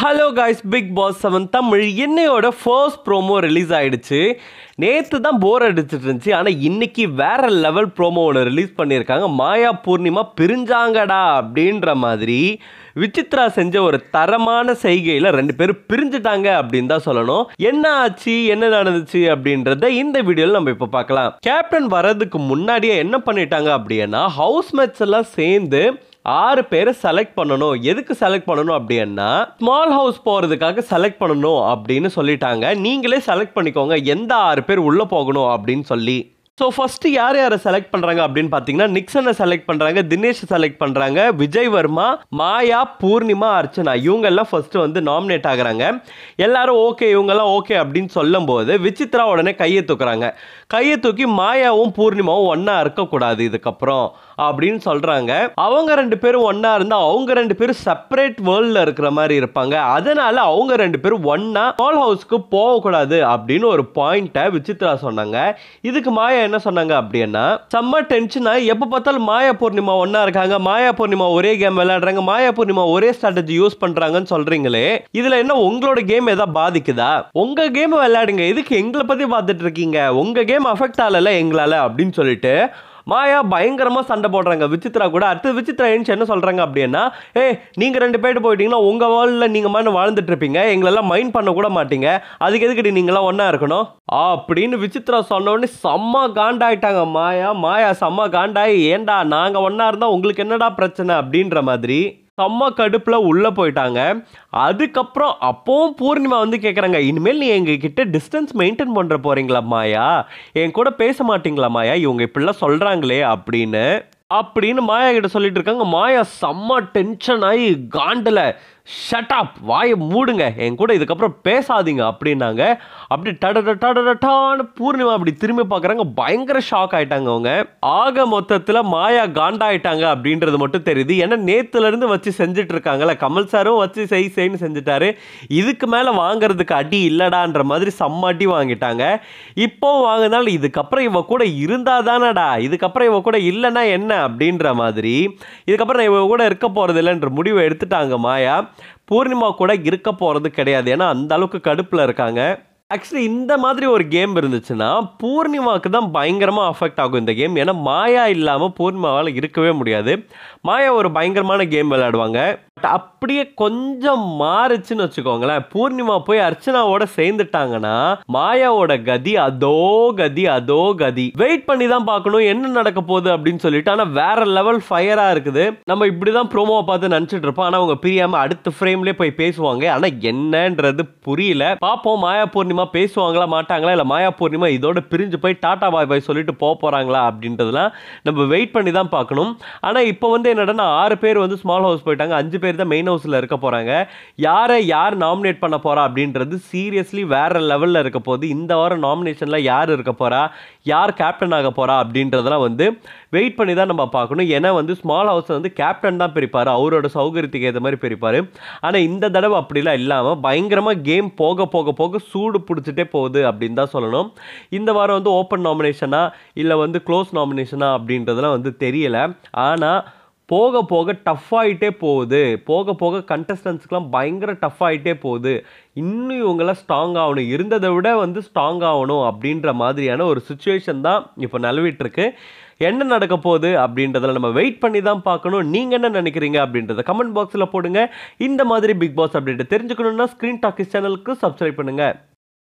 hello guys Bigg Boss seven Tamil என்னையோட first promo release ஆகிடுச்சு நேற்று தான் போர் அடிச்சிட்டு இருந்துச்சு ஆனால் இன்றைக்கி வேறு லெவல் ப்ரோமோ ஒன்று ரிலீஸ் பண்ணியிருக்காங்க மாயா பூர்ணிமா பிரிஞ்சாங்கடா அப்படின்ற மாதிரி விசித்ரா செஞ்ச ஒரு தரமான செய்கையில் ரெண்டு பேரும் பிரிஞ்சுட்டாங்க அப்படின்னு தான் சொல்லணும் என்ன ஆச்சு என்ன நடந்துச்சு அப்படின்றத இந்த வீடியோவில் நம்ம இப்போ பார்க்கலாம் கேப்டன் வர்றதுக்கு முன்னாடியே என்ன பண்ணிட்டாங்க அப்படின்னா ஹவுஸ் மேட்ஸ் எல்லாம் சேர்ந்து ஆறு பேரை செலக்ட் பண்ணணும் எதுக்கு செலக்ட் பண்ணணும் அப்படின்னா ஸ்மால் ஹவுஸ் போகிறதுக்காக செலக்ட் பண்ணணும் அப்படின்னு சொல்லிட்டாங்க நீங்களே செலக்ட் பண்ணிக்கோங்க எந்த ஆறு பேர் உள்ளே போகணும் அப்படின்னு சொல்லி ஸோ ஃபஸ்ட்டு யார் யாரை செலக்ட் பண்ணுறாங்க அப்படின்னு பார்த்தீங்கன்னா நிக்சனை செலக்ட் பண்ணுறாங்க தினேஷ் செலக்ட் பண்ணுறாங்க விஜய் வர்மா மாயா பூர்ணிமா அர்ச்சனா இவங்கெல்லாம் ஃபஸ்ட்டு வந்து நாமினேட் ஆகிறாங்க எல்லாரும் ஓகே இவங்கெல்லாம் ஓகே அப்படின்னு சொல்லும்போது விசித்ரா உடனே கையை தூக்குறாங்க கையை தூக்கி மாயாவும் பூர்ணிமாவும் ஒன்றா இருக்கக்கூடாது இதுக்கப்புறம் அப்படின்னு சொல்கிறாங்க அவங்க ரெண்டு பேரும் ஒன்றா இருந்தால் அவங்க ரெண்டு பேரும் செப்பரேட் வேர்ல்டில் இருக்கிற மாதிரி இருப்பாங்க அதனால் அவங்க ரெண்டு பேரும் ஒன்றா ஹால் ஹவுஸ்க்கு போகக்கூடாது அப்படின்னு ஒரு பாயிண்ட்டை விசித்ரா சொன்னாங்க இதுக்கு மாயா என்ன சொன்னாங்க அப்படின்னா செம்ம டென்ஷனா எப்போ பார்த்தாலும் மாயா பூர்ணிமா ஒன்னா இருக்காங்க மாயா பூர்ணிமா ஒரே கேம் விளையாடுறாங்க மாயா பூர்ணிமா ஒரே ஸ்ட்ராட்டஜி யூஸ் பண்றாங்கன்னு சொல்றீங்களே இதுல என்ன உங்களோட கேம் ஏதாவது பாதிக்குதா உங்க கேம் விளையாடுங்க இதுக்கு எங்களை பத்தி பார்த்துட்டு இருக்கீங்க உங்க கேம் அஃபெக்ட் ஆகல எங்களால அப்படின்னு சொல்லிட்டு மாயா பயங்கரமாக சண்டை போடுறாங்க விசித்ரா கூட அடுத்து விசித்ரா எழுந்து என்ன சொல்கிறாங்க அப்படின்னா ஏ நீங்கள் ரெண்டு பேர்ட்டு போயிட்டீங்கன்னா உங்கள் வாழ்ல நீங்கள் மாதிரி வாழ்ந்துட்டு இருப்பீங்க எங்களெல்லாம் மைண்ட் பண்ணக்கூட மாட்டீங்க அதுக்கு எதுக்கிட்ட நீங்களாம் ஒன்றா இருக்கணும் அப்படின்னு விசித்ரா சொன்ன செம்ம காண்டாயிட்டாங்க மாயா மாயா செம்ம காண்டாயி ஏண்டா நாங்கள் ஒன்றா இருந்தால் உங்களுக்கு என்னடா பிரச்சனை அப்படின்ற மாதிரி செம்ம கடுப்பில் உள்ளே போயிட்டாங்க அதுக்கப்புறம் அப்போவும் பூர்ணிமா வந்து கேட்குறாங்க இனிமேல் நீ கிட்டே டிஸ்டன்ஸ் மெயின்டைன் பண்ணுற போகிறீங்களா மாயா என் கூட பேச மாட்டிங்களா மாயா இவங்க இப்படிலாம் சொல்கிறாங்களே அப்படின்னு அப்படின்னு மாயா கிட்ட சொல்லிட்டு இருக்காங்க மாயா செம்ம டென்ஷன் ஆகி காண்டில் ஷட்டாப் வாயை மூடுங்க என் கூட இதுக்கப்புறம் பேசாதீங்க அப்படின்னாங்க அப்படி டடடான்னு பூர்ணிமா அப்படி திரும்பி பார்க்குறாங்க பயங்கர ஷாக் ஆகிட்டாங்க அவங்க ஆக மொத்தத்தில் மாயா காண்டாயிட்டாங்க அப்படின்றது மட்டும் தெரியுது ஏன்னா நேற்றுலேருந்து வச்சு செஞ்சுட்டு இருக்காங்கல்ல கமல் சாரும் வச்சு செய் செய்ன்னு செஞ்சுட்டாரு இதுக்கு மேலே வாங்குறதுக்கு அடி இல்லைடான்ற மாதிரி சம்மாட்டி அடி வாங்கிட்டாங்க இப்போ வாங்கினாலும் இதுக்கப்புறம் இவ கூட இருந்தால் தானடா இதுக்கப்புறம் இவ கூட இல்லைன்னா என்ன அப்படின்ற மாதிரி இதுக்கப்புறம் நான் இவ கூட இருக்க போகிறதில்லன்ற முடிவை எடுத்துட்டாங்க மாயா பூர்ணிமா கூட இருக்க போகிறது கிடையாது ஏன்னா அந்த அளவுக்கு கடுப்பில் இருக்காங்க ஆக்சுவலி இந்த மாதிரி ஒரு கேம் இருந்துச்சுன்னா பூர்ணிமாவுக்கு தான் பயங்கரமாக அஃபெக்ட் ஆகும் இந்த கேம் ஏன்னா மாயா இல்லாமல் பூர்ணிமாவால் இருக்கவே முடியாது மாயா ஒரு பயங்கரமான கேம் விளையாடுவாங்க பட் அப்படியே கொஞ்சம் மாறுச்சுன்னு வச்சுக்கோங்களேன் பூர்ணிமா போய் அர்ச்சனாவோட சேர்ந்துட்டாங்கன்னா மாயாவோட கதி அதோ கதி அதோ கதி வெயிட் பண்ணி தான் பார்க்கணும் என்ன நடக்க போகுது அப்படின்னு சொல்லிட்டு ஆனால் வேற லெவல் ஃபயராக இருக்குது நம்ம இப்படி தான் ப்ரோமோவை பார்த்து நினச்சிட்டு இருப்போம் ஆனால் அவங்க பிரியாமல் அடுத்த ஃப்ரேம்லேயே போய் பேசுவாங்க ஆனால் என்னன்றது புரியல பார்ப்போம் மாயா பூர்ணிமா பேசுவாங்களா மாட்டாங்களா இல்லை மாயா பூர்ணிமா இதோட பிரிஞ்சு போய் டாட்டா பாய் பாய் சொல்லிட்டு போக போகிறாங்களா அப்படின்றதுலாம் நம்ம வெயிட் பண்ணி தான் பார்க்கணும் ஆனால் இப்போ வந்து என்னடா ஆறு பேர் வந்து ஸ்மால் ஹவுஸ் போயிட்டாங்க அஞ்சு பேர் தான் மெயின் ஹவுஸ் ஹவுஸில் இருக்க போகிறாங்க யாரை யார் நாமினேட் பண்ண போகிறா அப்படின்றது சீரியஸ்லி வேறு லெவலில் இருக்க போது இந்த வாரம் நாமினேஷனில் யார் இருக்க போகிறா யார் கேப்டன் ஆக போகிறா அப்படின்றதெல்லாம் வந்து வெயிட் பண்ணி தான் நம்ம பார்க்கணும் ஏன்னா வந்து ஸ்மால் ஹவுஸ் வந்து கேப்டன் தான் பிரிப்பார் அவரோட சௌகரியத்துக்கு ஏற்ற மாதிரி பிரிப்பார் ஆனால் இந்த தடவை அப்படிலாம் இல்லாமல் பயங்கரமாக கேம் போக போக போக சூடு பிடிச்சிட்டே போகுது அப்படின்னு தான் சொல்லணும் இந்த வாரம் வந்து ஓப்பன் நாமினேஷனா இல்லை வந்து க்ளோஸ் நாமினேஷனா அப்படின்றதெல்லாம் வந்து தெரியலை ஆனால் போக போக டஃப் ஆகிட்டே போகுது போக போக கண்டஸ்டன்ஸுக்கெலாம் பயங்கர டஃப் ஆகிட்டே போகுது இன்னும் இவங்கெல்லாம் ஸ்ட்ராங் ஆகணும் இருந்ததை விட வந்து ஸ்ட்ராங் ஆகணும் அப்படின்ற மாதிரியான ஒரு சுச்சுவேஷன் தான் இப்போ நிலவிட்டுருக்கு என்ன நடக்க போகுது அப்படின்றதில் நம்ம வெயிட் பண்ணி தான் பார்க்கணும் நீங்கள் என்ன நினைக்கிறீங்க அப்படின்றத கமெண்ட் பாக்ஸில் போடுங்க இந்த மாதிரி பிக் பாஸ் அப்படின்ட்டு தெரிஞ்சுக்கணுன்னா ஸ்க்ரீன் டாக்கிஸ் சேனலுக்கு சப்ஸ்கிரைப் பண்ணுங்கள்